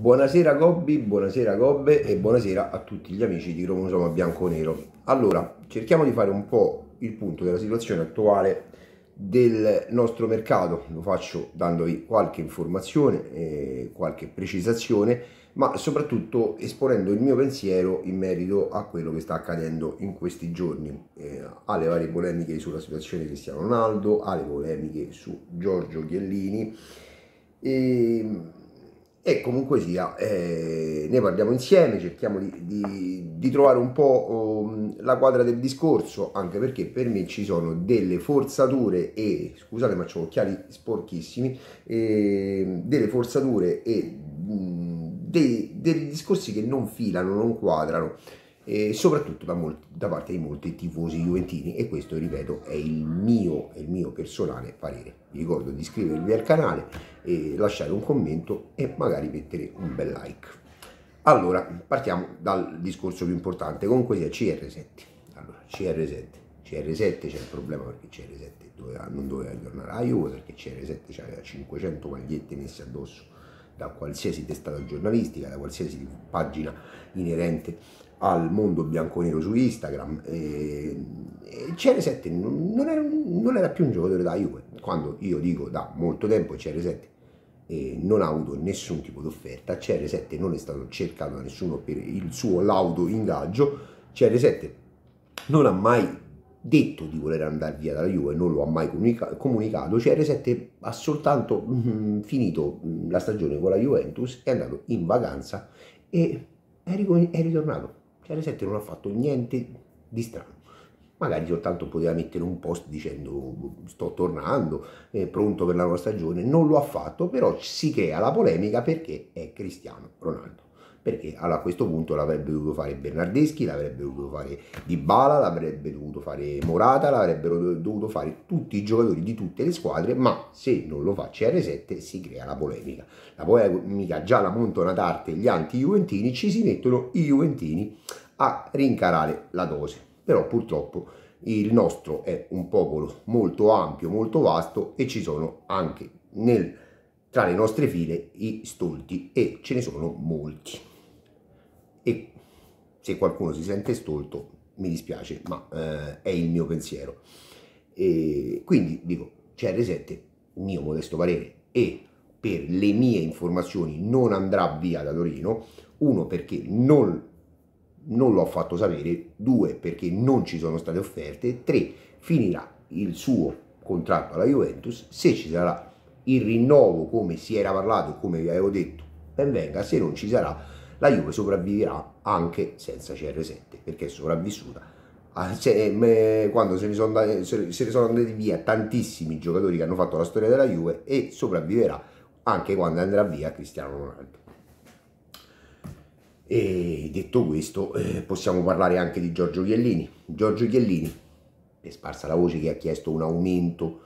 Buonasera Gobbi, buonasera Gobbe e buonasera a tutti gli amici di Cromosoma Bianco Nero. Allora, cerchiamo di fare un po' il punto della situazione attuale del nostro mercato, lo faccio dandovi qualche informazione, eh, qualche precisazione, ma soprattutto esponendo il mio pensiero in merito a quello che sta accadendo in questi giorni, eh, alle varie polemiche sulla situazione di Cristiano Ronaldo, alle polemiche su Giorgio Ghiellini. E ehm, e comunque sia eh, ne parliamo insieme cerchiamo di, di, di trovare un po' um, la quadra del discorso anche perché per me ci sono delle forzature e scusate ma ho occhiali sporchissimi eh, delle forzature e mh, mm, dei, dei discorsi che non filano non quadrano e soprattutto da, molti, da, parte di molti tifosi juventini e questo, ripeto, è il mio, il mio personale parere. Vi ricordo di iscrivervi al canale, eh, lasciare un commento e magari mettere un bel like. Allora, partiamo dal discorso più importante, comunque sia CR7. Allora, CR7. CR7 c'è il problema perché CR7 doveva, non doveva tornare a Juve perché CR7 aveva 500 magliette messe addosso da qualsiasi testata giornalistica, da qualsiasi pagina inerente al mondo bianco-nero su Instagram. E, e CR7 non era, non era, più un giocatore da Juve, quando io dico da molto tempo CR7 eh, non ha avuto nessun tipo di offerta, CR7 non è stato cercato da nessuno per il suo laudo ingaggio, CR7 non ha mai detto di voler andare via dalla Juve, non lo ha mai comunicato, CR7 ha soltanto mm, finito mm, la stagione con la Juventus, è andato in vacanza e è ritornato Chiarosetti non ha fatto niente di strano. Magari soltanto poteva mettere un post dicendo sto tornando, è pronto per la nuova stagione. Non lo ha fatto, però si crea la polemica perché è Cristiano Ronaldo perché allora, a questo punto l'avrebbe dovuto fare Bernardeschi, l'avrebbe dovuto fare Dybala, l'avrebbe dovuto fare Morata, l'avrebbero dovuto fare tutti i giocatori di tutte le squadre, ma se non lo fa CR7 si crea la polemica. La polemica già la montano ad arte gli anti-juventini, ci si mettono i juventini a rincarare la dose. Però purtroppo il nostro è un popolo molto ampio, molto vasto e ci sono anche nel, tra le nostre file i stolti e ce ne sono molti. E se qualcuno si sente stolto mi dispiace, ma eh, è il mio pensiero. E quindi dico CR7, mio modesto parere, e per le mie informazioni non andrà via da Torino, uno perché non non l'ho fatto sapere, due perché non ci sono state offerte, tre finirà il suo contratto alla Juventus, se ci sarà il rinnovo come si era parlato, come vi avevo detto, ben venga, se non ci sarà la Juve sopravviverà anche senza CR7 perché è sopravvissuta ah, eh, quando se ne, sono andati, se ne sono andati via tantissimi giocatori che hanno fatto la storia della Juve e sopravviverà anche quando andrà via Cristiano Ronaldo. E detto questo, eh, possiamo parlare anche di Giorgio Chiellini. Giorgio Chiellini, è sparsa la voce che ha chiesto un aumento,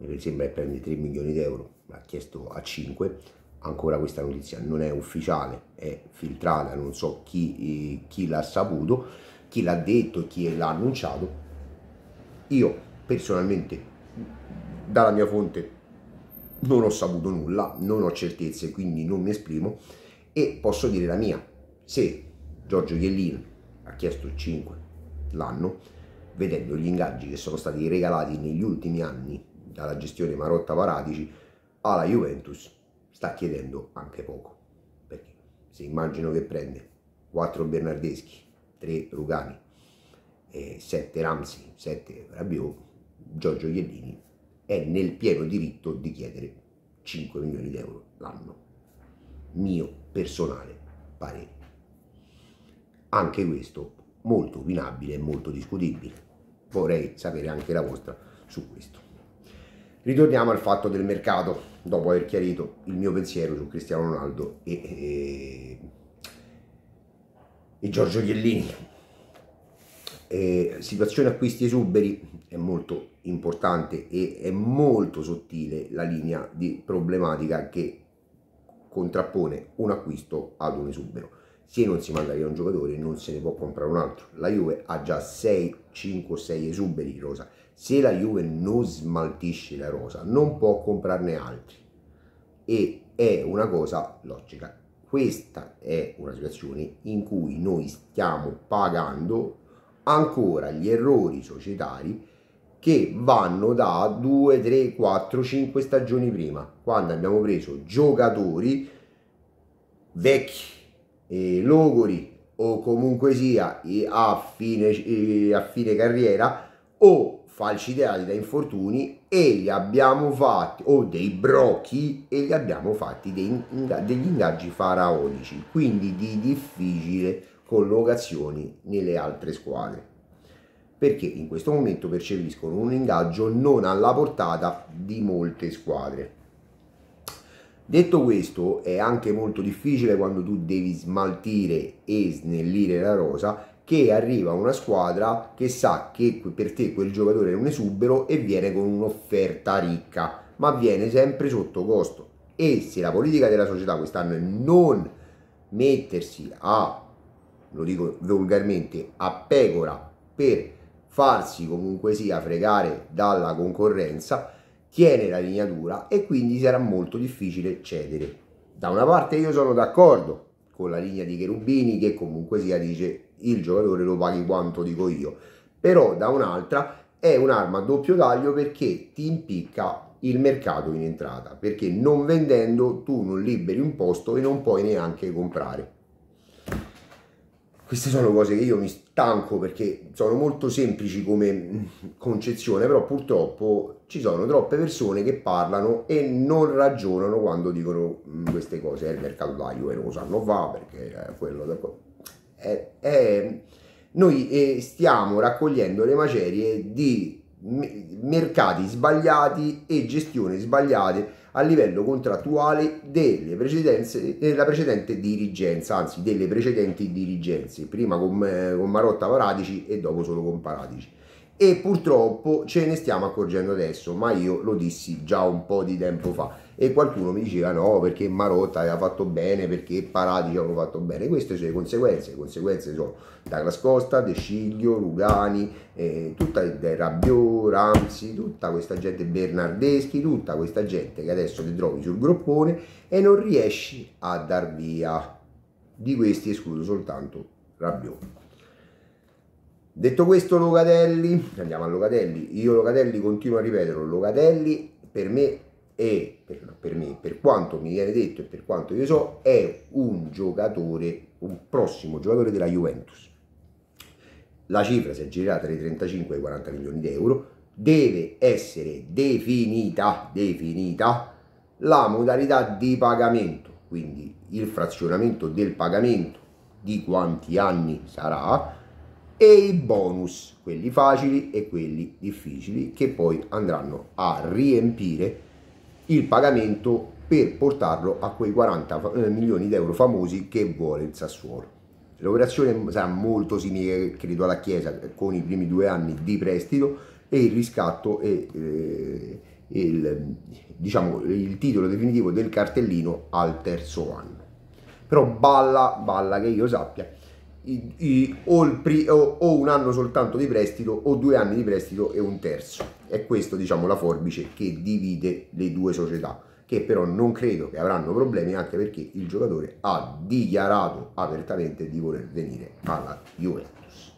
mi sembra che prende 3 milioni di euro, l'ha chiesto a 5. Ancora questa notizia non è ufficiale, è filtrata, non so chi, eh, chi l'ha saputo, chi l'ha detto, chi l'ha annunciato. Io personalmente, dalla mia fonte, non ho saputo nulla, non ho certezze, quindi non mi esprimo e posso dire la mia se Giorgio Iellino ha chiesto il 5 l'anno, vedendo gli ingaggi che sono stati regalati negli ultimi anni dalla gestione Marotta Paratici alla Juventus, sta chiedendo anche poco. Perché se immagino che prende 4 Bernardeschi, 3 Rugani, 7 Ramsi, 7 Rabiot, Giorgio Iellini è nel pieno diritto di chiedere 5 milioni di euro l'anno. Mio personale parere. Anche questo molto opinabile e molto discutibile. Vorrei sapere anche la vostra su questo. Ritorniamo al fatto del mercato, dopo aver chiarito il mio pensiero su Cristiano Ronaldo e, e, e Giorgio Chiellini. E, situazione acquisti esuberi è molto importante e è molto sottile la linea di problematica che contrappone un acquisto ad un esubero se non si manda via un giocatore non se ne può comprare un altro. La Juve ha già 6, 5, 6 esuberi di rosa. Se la Juve non smaltisce la rosa non può comprarne altri. E è una cosa logica. Questa è una situazione in cui noi stiamo pagando ancora gli errori societari che vanno da 2, 3, 4, 5 stagioni prima, quando abbiamo preso giocatori vecchi eh, logori o comunque sia a fine, a fine carriera o falci falcidiati da infortuni e li abbiamo fatti o dei brocchi e li abbiamo fatti dei, degli ingaggi faraonici quindi di difficile collocazione nelle altre squadre perché in questo momento percepiscono un ingaggio non alla portata di molte squadre Detto questo, è anche molto difficile quando tu devi smaltire e snellire la rosa che arriva una squadra che sa che per te quel giocatore è un esubero e viene con un'offerta ricca, ma viene sempre sotto costo. E se la politica della società quest'anno è non mettersi a, lo dico volgarmente, a pecora per farsi comunque sia fregare dalla concorrenza, tiene la linea dura e quindi sarà molto difficile cedere. Da una parte io sono d'accordo con la linea di Cherubini che comunque sia dice il giocatore lo paghi quanto dico io, però da un'altra è un'arma a doppio taglio perché ti impicca il mercato in entrata, perché non vendendo tu non liberi un posto e non puoi neanche comprare. Queste sono cose che io mi stanco perché sono molto semplici come mm, concezione, però purtroppo ci sono troppe persone che parlano e non ragionano quando dicono mm, queste cose. È eh, il mercataio e lo sanno va perché è eh, quello da È, è, eh, noi stiamo raccogliendo le macerie di mercati sbagliati e gestioni sbagliate a livello contrattuale delle della eh, precedente dirigenza, anzi delle precedenti dirigenze, prima con, eh, con Marotta Paradici e dopo solo con Paradici. E purtroppo ce ne stiamo accorgendo adesso, ma io lo dissi già un po' di tempo fa e qualcuno mi diceva no perché Marotta aveva fatto bene, perché Parati avevano fatto bene, queste sono le conseguenze, le conseguenze sono Douglas Costa, De Sciglio, Lugani, eh, tutta Rabiot, Ramsi, tutta questa gente Bernardeschi, tutta questa gente che adesso ti trovi sul groppone e non riesci a dar via, di questi escluso soltanto Rabiot. Detto questo Locatelli, andiamo a Locatelli, io Locatelli continuo a ripeterlo, Locatelli per me e per, per, me, per quanto mi viene detto e per quanto io so, è un giocatore, un prossimo giocatore della Juventus. La cifra si è girata dai 35 ai 40 milioni di euro, deve essere definita, definita la modalità di pagamento, quindi il frazionamento del pagamento di quanti anni sarà e i bonus, quelli facili e quelli difficili, che poi andranno a riempire il pagamento per portarlo a quei 40 eh, milioni di euro famosi che vuole il Sassuolo. L'operazione sarà molto simile, credo, alla Chiesa con i primi due anni di prestito e il riscatto e eh, il, diciamo, il titolo definitivo del cartellino al terzo anno. Però balla, balla che io sappia, i, i, o, pri, o, o, un anno soltanto di prestito o due anni di prestito e un terzo. È questa diciamo la forbice che divide le due società, che però non credo che avranno problemi anche perché il giocatore ha dichiarato apertamente di voler venire alla Juventus.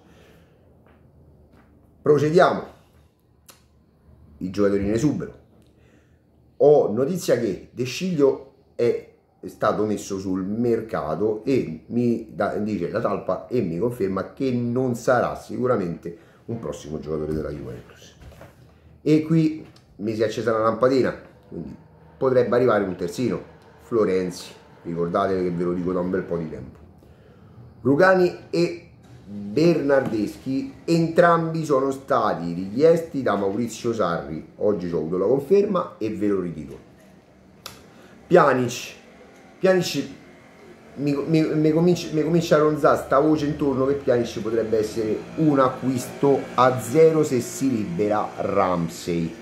Procediamo. I giocatori in esubero. Ho notizia che De Sciglio è stato messo sul mercato e mi da, dice la talpa e mi conferma che non sarà sicuramente un prossimo giocatore della Juventus. E qui mi si è accesa la lampadina, quindi potrebbe arrivare un terzino, Florenzi, ricordate che ve lo dico da un bel po' di tempo. Rugani e Bernardeschi entrambi sono stati richiesti da Maurizio Sarri, oggi ho avuto la conferma e ve lo ridico. Pjanic Pianici mi, mi, mi, comincia, mi, comincia, a ronzare sta voce intorno che Pianici potrebbe essere un acquisto a zero se si libera Ramsey.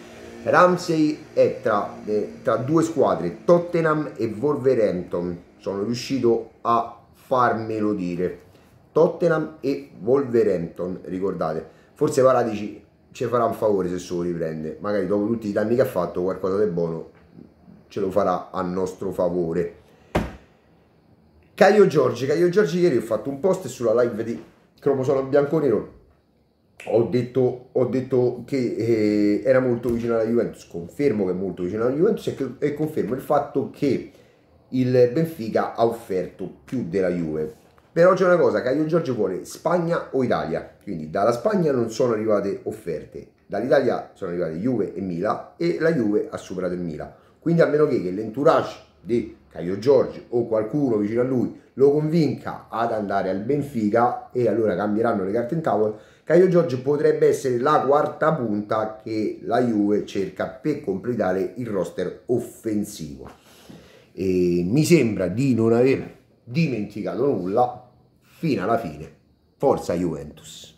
Ramsey è tra, eh, tra due squadre, Tottenham e Wolverhampton. Sono riuscito a farmelo dire. Tottenham e Wolverhampton, ricordate. Forse Paradici ci farà un favore se solo riprende. Magari dopo tutti i danni che ha fatto qualcosa di buono ce lo farà a nostro favore. Caio Giorgi, Caio Giorgi ieri ho fatto un post sulla live di Cromosolo Bianconero, ho detto, ho detto che eh, era molto vicino alla Juventus, confermo che è molto vicino alla Juventus e, che, e confermo il fatto che il Benfica ha offerto più della Juve. Però c'è una cosa, Caio Giorgio vuole Spagna o Italia, quindi dalla Spagna non sono arrivate offerte, dall'Italia sono arrivate Juve e Mila e la Juve ha superato il Mila. Quindi a meno che, che l'entourage di Caio Giorgi o qualcuno vicino a lui lo convinca ad andare al Benfica e allora cambieranno le carte in tavola, Caio Giorgi potrebbe essere la quarta punta che la Juve cerca per completare il roster offensivo. E mi sembra di non aver dimenticato nulla fino alla fine. Forza Juventus!